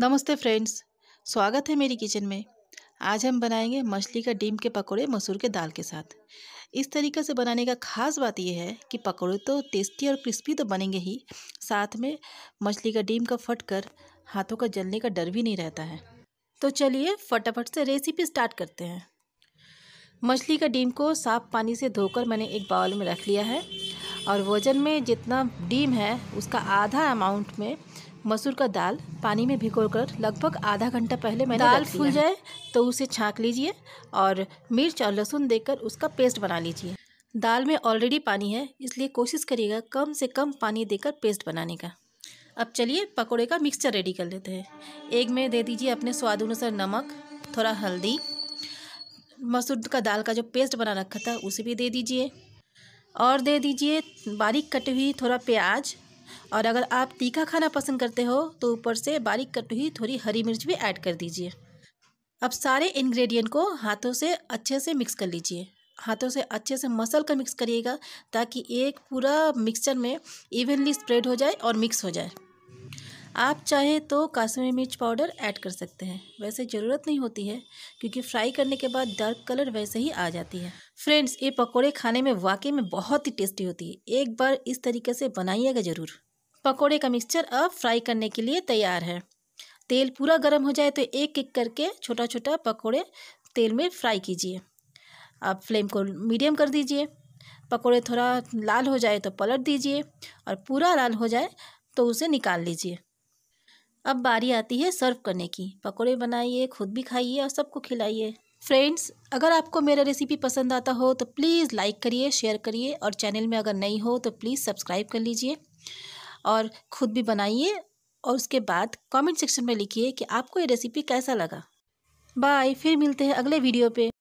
नमस्ते फ्रेंड्स स्वागत है मेरी किचन में आज हम बनाएंगे मछली का डीम के पकौड़े मसूर के दाल के साथ इस तरीके से बनाने का खास बात यह है कि पकौड़े तो टेस्टी और क्रिस्पी तो बनेंगे ही साथ में मछली का डीम का फट कर हाथों का जलने का डर भी नहीं रहता है तो चलिए फटाफट से रेसिपी स्टार्ट करते हैं मछली का डीम को साफ पानी से धोकर मैंने एक बाउल में रख लिया है और वज़न में जितना डीम है उसका आधा अमाउंट में मसूर का दाल पानी में भिगो कर लगभग आधा घंटा पहले मैंने दाल फूल जाए तो उसे छाँक लीजिए और मिर्च और लहसुन देकर उसका पेस्ट बना लीजिए दाल में ऑलरेडी पानी है इसलिए कोशिश करिएगा कम से कम पानी देकर पेस्ट बनाने का अब चलिए पकोड़े का मिक्सचर रेडी कर लेते हैं एक में दे दीजिए अपने स्वाद अनुसार नमक थोड़ा हल्दी मसूर का दाल का जो पेस्ट बना रखा था उसे भी दे दीजिए और दे दीजिए बारीक कटी हुई थोड़ा प्याज और अगर आप तीखा खाना पसंद करते हो तो ऊपर से बारीक कटी हुई थोड़ी हरी मिर्च भी ऐड कर दीजिए अब सारे इंग्रेडिएंट को हाथों से अच्छे से मिक्स कर लीजिए हाथों से अच्छे से मसल कर मिक्स करिएगा ताकि एक पूरा मिक्सचर में इवनली स्प्रेड हो जाए और मिक्स हो जाए आप चाहे तो काश्मीरी मिर्च पाउडर ऐड कर सकते हैं वैसे ज़रूरत नहीं होती है क्योंकि फ्राई करने के बाद डार्क कलर वैसे ही आ जाती है फ्रेंड्स ये पकौड़े खाने में वाकई में बहुत ही टेस्टी होती है एक बार इस तरीके से बनाइएगा ज़रूर पकौड़े का मिक्सचर अब फ्राई करने के लिए तैयार है तेल पूरा गर्म हो जाए तो एक एक करके छोटा छोटा पकौड़े तेल में फ्राई कीजिए आप फ्लेम को मीडियम कर दीजिए पकौड़े थोड़ा लाल हो जाए तो पलट दीजिए और पूरा लाल हो जाए तो उसे निकाल लीजिए अब बारी आती है सर्व करने की पकौड़े बनाइए खुद भी खाइए और सबको खिलाइए फ्रेंड्स अगर आपको मेरा रेसिपी पसंद आता हो तो प्लीज़ लाइक करिए शेयर करिए और चैनल में अगर नई हो तो प्लीज़ सब्सक्राइब कर लीजिए और ख़ुद भी बनाइए और उसके बाद कमेंट सेक्शन में लिखिए कि आपको ये रेसिपी कैसा लगा बाय फिर मिलते हैं अगले वीडियो पे